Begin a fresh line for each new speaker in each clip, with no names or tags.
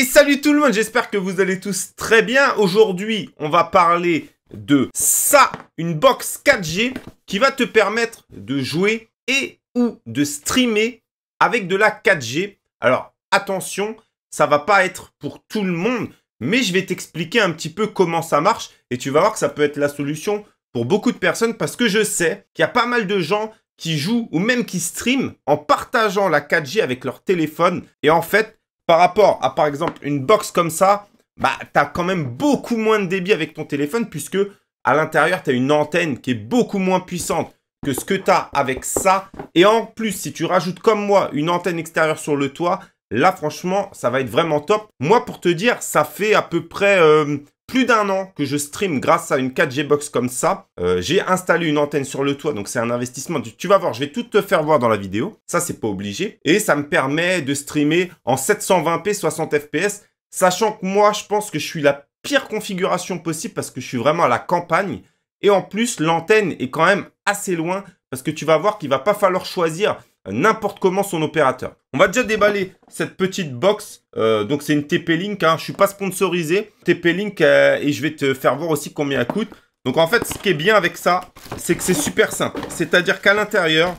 Et salut tout le monde, j'espère que vous allez tous très bien. Aujourd'hui, on va parler de ça, une box 4G qui va te permettre de jouer et ou de streamer avec de la 4G. Alors attention, ça va pas être pour tout le monde, mais je vais t'expliquer un petit peu comment ça marche et tu vas voir que ça peut être la solution pour beaucoup de personnes parce que je sais qu'il y a pas mal de gens qui jouent ou même qui stream en partageant la 4G avec leur téléphone et en fait par rapport à, par exemple, une box comme ça, bah, tu as quand même beaucoup moins de débit avec ton téléphone puisque à l'intérieur, tu as une antenne qui est beaucoup moins puissante que ce que tu as avec ça. Et en plus, si tu rajoutes comme moi une antenne extérieure sur le toit, là, franchement, ça va être vraiment top. Moi, pour te dire, ça fait à peu près euh, plus d'un an que je stream grâce à une 4G box comme ça. Euh, j'ai installé une antenne sur le toit, donc c'est un investissement. Tu vas voir, je vais tout te faire voir dans la vidéo. Ça, c'est pas obligé. Et ça me permet de streamer en 720p 60 fps, sachant que moi, je pense que je suis la pire configuration possible parce que je suis vraiment à la campagne. Et en plus, l'antenne est quand même assez loin parce que tu vas voir qu'il va pas falloir choisir n'importe comment son opérateur. On va déjà déballer cette petite box. Euh, donc, c'est une TP-Link. Hein. Je ne suis pas sponsorisé. TP-Link euh, et je vais te faire voir aussi combien elle coûte. Donc, en fait, ce qui est bien avec ça, c'est que c'est super simple. C'est-à-dire qu'à l'intérieur,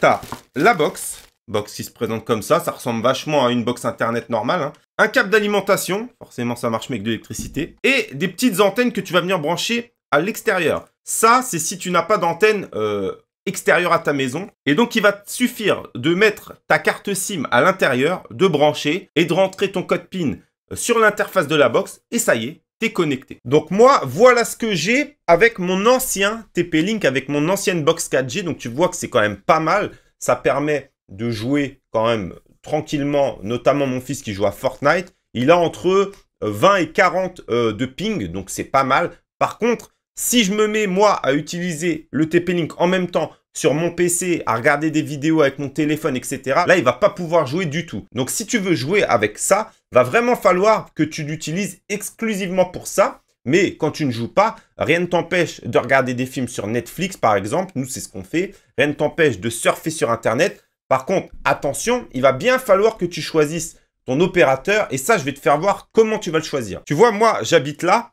tu as la box. Box qui se présente comme ça. Ça ressemble vachement à une box Internet normale. Hein. Un câble d'alimentation. Forcément, ça marche mais avec de l'électricité. Et des petites antennes que tu vas venir brancher à l'extérieur. Ça, c'est si tu n'as pas d'antenne euh, extérieur à ta maison. Et donc, il va te suffire de mettre ta carte SIM à l'intérieur, de brancher et de rentrer ton code PIN sur l'interface de la box. Et ça y est, es connecté. Donc moi, voilà ce que j'ai avec mon ancien TP-Link, avec mon ancienne box 4G. Donc tu vois que c'est quand même pas mal. Ça permet de jouer quand même tranquillement, notamment mon fils qui joue à Fortnite. Il a entre 20 euh, et 40 euh, de ping, donc c'est pas mal. Par contre, si je me mets, moi, à utiliser le TP-Link en même temps sur mon PC, à regarder des vidéos avec mon téléphone, etc., là, il va pas pouvoir jouer du tout. Donc, si tu veux jouer avec ça, va vraiment falloir que tu l'utilises exclusivement pour ça. Mais quand tu ne joues pas, rien ne t'empêche de regarder des films sur Netflix, par exemple. Nous, c'est ce qu'on fait. Rien ne t'empêche de surfer sur Internet. Par contre, attention, il va bien falloir que tu choisisses ton opérateur. Et ça, je vais te faire voir comment tu vas le choisir. Tu vois, moi, j'habite là.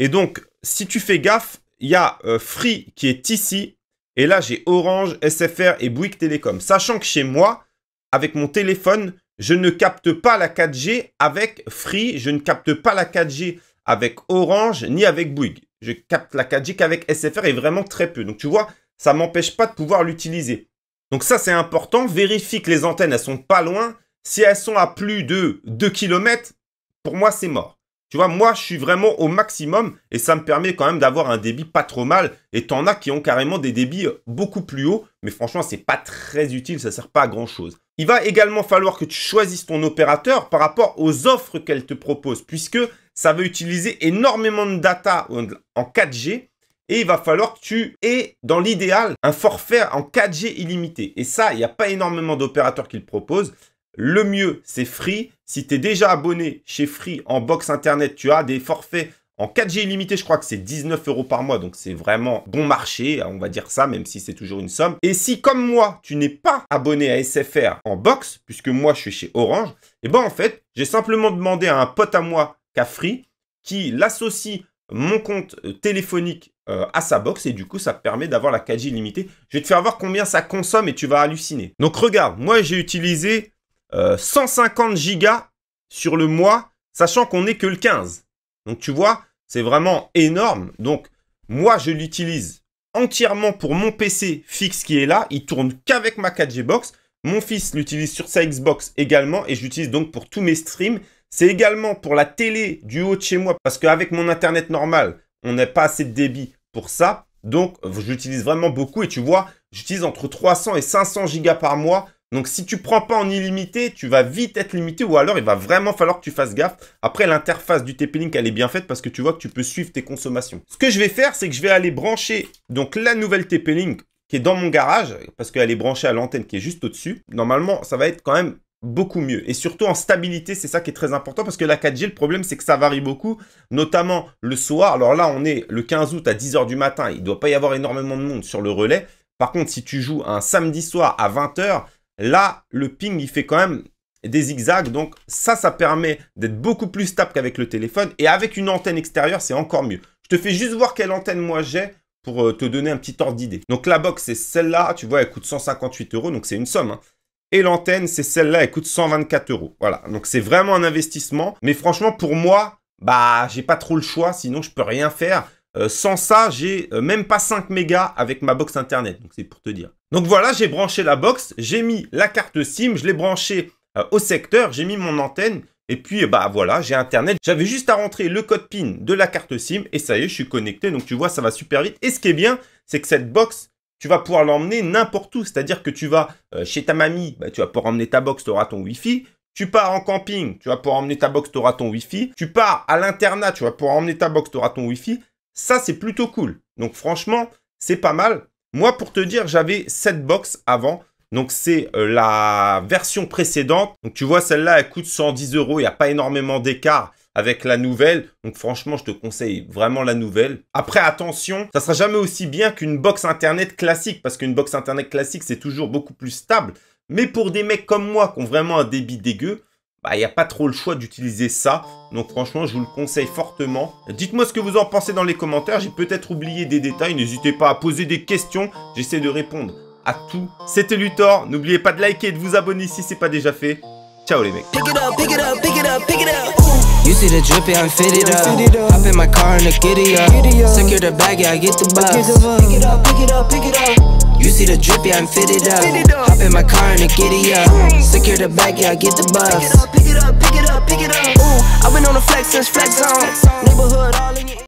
Et donc, si tu fais gaffe, il y a euh, Free qui est ici. Et là, j'ai Orange, SFR et Bouygues Télécom. Sachant que chez moi, avec mon téléphone, je ne capte pas la 4G avec Free. Je ne capte pas la 4G avec Orange ni avec Bouygues. Je capte la 4G qu'avec SFR et vraiment très peu. Donc, tu vois, ça ne m'empêche pas de pouvoir l'utiliser. Donc ça, c'est important. Vérifie que les antennes, elles sont pas loin. Si elles sont à plus de 2 km, pour moi, c'est mort. Tu vois, moi, je suis vraiment au maximum et ça me permet quand même d'avoir un débit pas trop mal. Et t'en as qui ont carrément des débits euh, beaucoup plus hauts, mais franchement, c'est pas très utile, ça sert pas à grand chose. Il va également falloir que tu choisisses ton opérateur par rapport aux offres qu'elle te propose, puisque ça va utiliser énormément de data en 4G et il va falloir que tu aies, dans l'idéal, un forfait en 4G illimité. Et ça, il n'y a pas énormément d'opérateurs qui le proposent. Le mieux, c'est Free. Si tu es déjà abonné chez Free en box internet, tu as des forfaits en 4G illimité, je crois que c'est 19 euros par mois, donc c'est vraiment bon marché, on va dire ça, même si c'est toujours une somme. Et si, comme moi, tu n'es pas abonné à SFR en box, puisque moi je suis chez Orange, et eh ben en fait, j'ai simplement demandé à un pote à moi, qu'à Free, qui l'associe mon compte euh, téléphonique euh, à sa box et du coup ça permet d'avoir la 4G illimitée. Je vais te faire voir combien ça consomme et tu vas halluciner. Donc regarde, moi j'ai utilisé 150 euh, gigas sur le mois, sachant qu'on n'est que le 15. Donc tu vois, c'est vraiment énorme. Donc moi, je l'utilise entièrement pour mon PC fixe qui est là. Il tourne qu'avec ma 4G box. Mon fils l'utilise sur sa Xbox également et j'utilise donc pour tous mes streams. C'est également pour la télé du haut de chez moi parce qu'avec mon internet normal, on n'a pas assez de débit pour ça. Donc, j'utilise vraiment beaucoup et tu vois, j'utilise entre 300 et 500 gigas par mois donc si tu prends pas en illimité, tu vas vite être limité ou alors il va vraiment falloir que tu fasses gaffe. Après l'interface du TP-Link elle est bien faite parce que tu vois que tu peux suivre tes consommations. Ce que je vais faire c'est que je vais aller brancher donc la nouvelle TP-Link qui est dans mon garage parce qu'elle est branchée à l'antenne qui est juste au-dessus. Normalement ça va être quand même beaucoup mieux. Et surtout en stabilité, c'est ça qui est très important parce que la 4G, le problème, c'est que ça varie beaucoup, notamment le soir. Alors là, on est le 15 août à 10h du matin, il ne doit pas y avoir énormément de monde sur le relais. Par contre, si tu joues un samedi soir à 20h, Là, le ping, il fait quand même des zigzags. Donc ça, ça permet d'être beaucoup plus stable qu'avec le téléphone. Et avec une antenne extérieure, c'est encore mieux. Je te fais juste voir quelle antenne moi j'ai pour euh, te donner un petit ordre d'idée. Donc la box, c'est celle-là. Tu vois, elle coûte 158 euros. Donc c'est une somme. Hein. Et l'antenne, c'est celle-là. Elle coûte 124 euros. Voilà. Donc c'est vraiment un investissement. Mais franchement, pour moi, bah, j'ai pas trop le choix. Sinon, je peux rien faire. Euh, sans ça, j'ai euh, même pas 5 mégas avec ma box internet. Donc c'est pour te dire. Donc voilà, j'ai branché la box, j'ai mis la carte SIM, je l'ai branchée euh, au secteur, j'ai mis mon antenne. Et puis bah voilà, j'ai internet. J'avais juste à rentrer le code PIN de la carte SIM et ça y est, je suis connecté. Donc tu vois, ça va super vite. Et ce qui est bien, c'est que cette box, tu vas pouvoir l'emmener n'importe où. C'est-à-dire que tu vas chez ta mamie, bah, tu vas pouvoir emmener ta box, tu auras ton Wi-Fi. Tu pars en camping, tu vas pouvoir emmener ta box, tu auras ton Wi-Fi. Tu pars à l'internat, tu vas pouvoir emmener ta box, tu auras ton Wi-Fi. Ça, c'est plutôt cool. Donc franchement, c'est pas mal. Moi, pour te dire, j'avais cette box avant. Donc, c'est euh, la version précédente. Donc, tu vois, celle-là, elle coûte 110 euros. Il n'y a pas énormément d'écart avec la nouvelle. Donc, franchement, je te conseille vraiment la nouvelle. Après, attention, ça sera jamais aussi bien qu'une box Internet classique parce qu'une box Internet classique, c'est toujours beaucoup plus stable. Mais pour des mecs comme moi qui ont vraiment un débit dégueu, bah, il n'y a pas trop le choix d'utiliser ça. Donc franchement, je vous le conseille fortement. Dites-moi ce que vous en pensez dans les commentaires. J'ai peut-être oublié des détails. N'hésitez pas à poser des questions. J'essaie de répondre à tout. C'était Luthor. N'oubliez pas de liker et de vous abonner si ce n'est pas déjà fait. Ciao les mecs. You see the drippy, I'm fitted up. Hop in my car and a giddy up. Secure the back, yeah, I get the bus. Pick it up, pick it up, pick it up, pick it up. Ooh, I've been on the flex since flex on. Neighborhood all in your